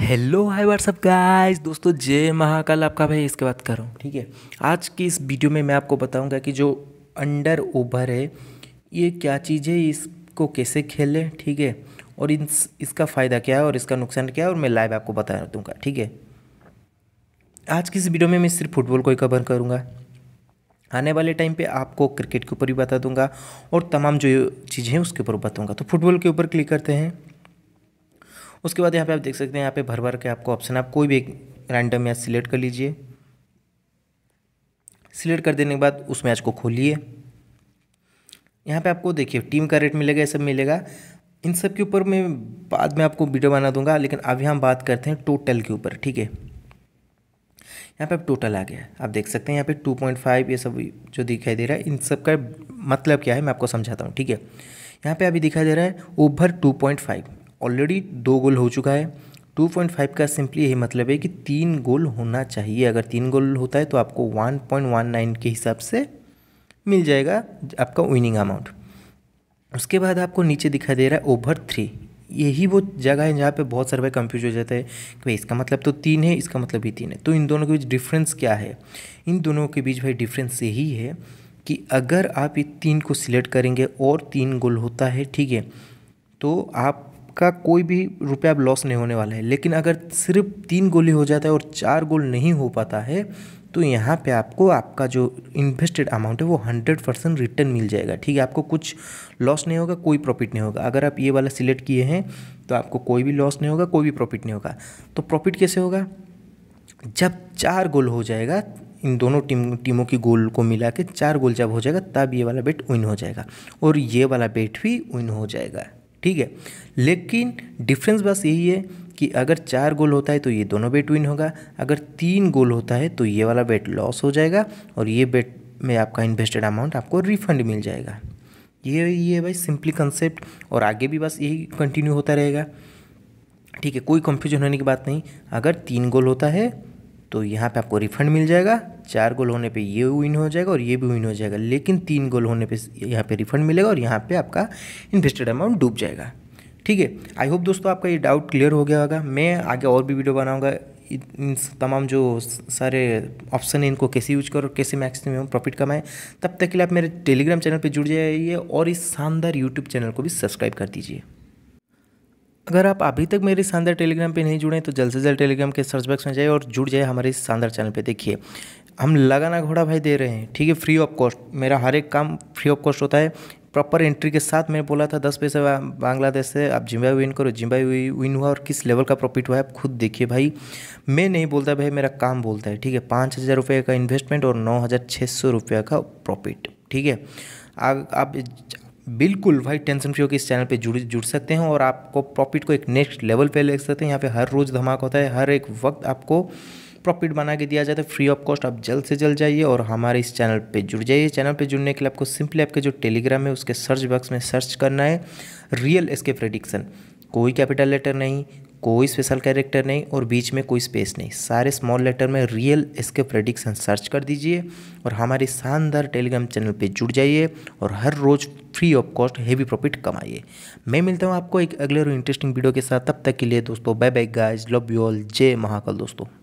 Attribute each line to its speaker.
Speaker 1: hello hi what's up guys दोस्तों जय महाकाल आपका भाई इसके बात करूँ ठीक है आज की इस वीडियो में मैं आपको बताऊंगा कि जो अंडर ओवर है ये क्या चीज़ है इसको कैसे खेलें ठीक है और इन इसका फ़ायदा क्या है और इसका नुकसान क्या है और मैं लाइव आपको बता दूंगा ठीक है आज की इस वीडियो में मैं सिर्फ फुटबॉल को ही कवर करूँगा आने वाले टाइम पे आपको क्रिकेट के ऊपर भी बता दूंगा और तमाम जो चीज़ें हैं उसके ऊपर बताऊँगा तो फुटबॉल के ऊपर क्लिक करते हैं उसके बाद यहाँ पे आप देख सकते हैं यहाँ पे भर भर के आपको ऑप्शन आप कोई भी एक रैंडम मैच सिलेक्ट कर लीजिए सिलेक्ट कर देने के बाद उस मैच को खोलिए यहाँ पे आपको देखिए टीम का रेट मिलेगा ये सब मिलेगा इन सब के ऊपर मैं बाद में आपको वीडियो बना दूंगा लेकिन अभी हम बात करते हैं टोटल के ऊपर ठीक है यहाँ पे अब टोटल आ गया आप देख सकते हैं यहाँ पे टू पॉइंट फाइव ये सब जो दिखाई दे रहा है इन सब का मतलब क्या है मैं आपको समझाता हूँ ठीक है यहाँ पे अभी दिखाई दे रहा है over two point five already दो गोल हो चुका है टू पॉइंट फाइव का सिंपली यही मतलब है कि तीन गोल होना चाहिए अगर तीन गोल होता है तो आपको वन पॉइंट वन नाइन के हिसाब से मिल जाएगा आपका विनिंग अमाउंट उसके बाद आपको नीचे दिखाई दे रहा है ओवर थ्री यही वो जगह है जहाँ पे बहुत सारे भाई कंफ्यूज हो जाते हैं कि भाई इसका मतलब तो तीन है इसका मतलब भी तीन है तो इन दोनों के बीच डिफरेंस क्या है इन दोनों के बीच भाई डिफरेंस यही है कि अगर आप ये तीन को सिलेक्ट करेंगे और तीन गोल होता है ठीक है तो आप आपका कोई भी रुपया लॉस नहीं होने वाला है लेकिन अगर सिर्फ तीन गोली हो जाता है और चार गोल नहीं हो पाता है तो यहाँ पे आपको आपका जो इन्वेस्टेड अमाउंट है वो हंड्रेड परसेंट रिटर्न मिल जाएगा ठीक है आपको कुछ लॉस नहीं होगा कोई प्रॉफिट नहीं होगा अगर आप ये वाला सिलेक्ट किए हैं तो आपको कोई भी लॉस नहीं होगा कोई भी प्रॉफिट नहीं होगा तो प्रॉफिट कैसे होगा जब चार गोल हो जाएगा इन दोनों टीम टीमों की गोल को मिला के चार गोल जब हो जाएगा तब ये वाला बेट विन हो जाएगा और ये वाला बेट भी विन हो जाएगा ठीक है लेकिन डिफरेंस बस यही है कि अगर चार गोल होता है तो ये दोनों बेट विन होगा अगर तीन गोल होता है तो ये वाला बेट लॉस हो जाएगा और ये बेट में आपका इन्वेस्टेड अमाउंट आपको रिफंड मिल जाएगा ये ये भाई सिंपली कंसेप्ट और आगे भी बस यही कंटिन्यू होता रहेगा ठीक है कोई कंफ्यूजन होने की बात नहीं अगर तीन गोल होता है तो यहाँ पे आपको रिफंड मिल जाएगा चार गोल होने पे ये विन हो जाएगा और ये भी विन हो जाएगा लेकिन तीन गोल होने पे यहाँ पे रिफंड मिलेगा और यहाँ पे आपका इन्वेस्टेड अमाउंट डूब जाएगा ठीक है आई होप दोस्तों आपका ये डाउट क्लियर हो गया होगा मैं आगे और भी वीडियो बनाऊँगा इन तमाम जो सारे ऑप्शन हैं इनको कैसे यूज करो कैसे मैक्सिमम प्रॉफिट कमाएं तब तक के लिए आप मेरे टेलीग्राम चैनल पर जुड़ जाइए और इस शानदार यूट्यूब चैनल को भी सब्सक्राइब कर दीजिए अगर आप अभी तक मेरे शानदार टेलीग्राम पे नहीं जुड़े तो जल्द से जल्द टेलीग्राम के सर्च बॉक्स में जाइए और जुड़ जाए हमारे शानदार चैनल पे देखिए हम लगाना घोड़ा भाई दे रहे हैं ठीक है फ्री ऑफ कॉस्ट मेरा हर एक काम फ्री ऑफ कॉस्ट होता है प्रॉपर एंट्री के साथ मैंने बोला था दस पैसे बांग्लादेश से आप जिम्बाई विन करो जिम्बाई विन हुआ और किस लेवल का प्रॉफिट हुआ है आप खुद देखिए भाई मैं नहीं बोलता भाई मेरा काम बोलता है ठीक है पाँच हज़ार रुपये का इन्वेस्टमेंट और नौ हज़ार छः सौ रुपये का प्रॉफिट ठीक है आप बिल्कुल भाई टेंशन फ्री होकर इस चैनल पे जुड़ जुड़ सकते हैं और आपको प्रॉफिट को एक नेक्स्ट लेवल पे ले सकते हैं यहाँ पे हर रोज़ धमाका होता है हर एक वक्त आपको प्रॉफिट बना के दिया जाता है फ्री ऑफ कॉस्ट आप जल्द से जल्द जाइए और हमारे इस चैनल पे जुड़ जाइए चैनल पे जुड़ने के लिए आपको सिंपली आपके जो टेलीग्राम है उसके सर्च बॉक्स में सर्च करना है रियल एस्केप प्रेडिक्शन कोई कैपिटल लेटर नहीं कोई स्पेशल कैरेक्टर नहीं और बीच में कोई स्पेस नहीं सारे स्मॉल लेटर में रियल इसके प्रडिक्शन सर्च कर दीजिए और हमारे शानदार टेलीग्राम चैनल पे जुड़ जाइए और हर रोज़ free of cost heavy profit कमाइए मैं मिलता हूँ आपको एक अगले और इंटरेस्टिंग वीडियो के साथ तब तक के लिए दोस्तों bye bye guys love you all जय महाकाल दोस्तों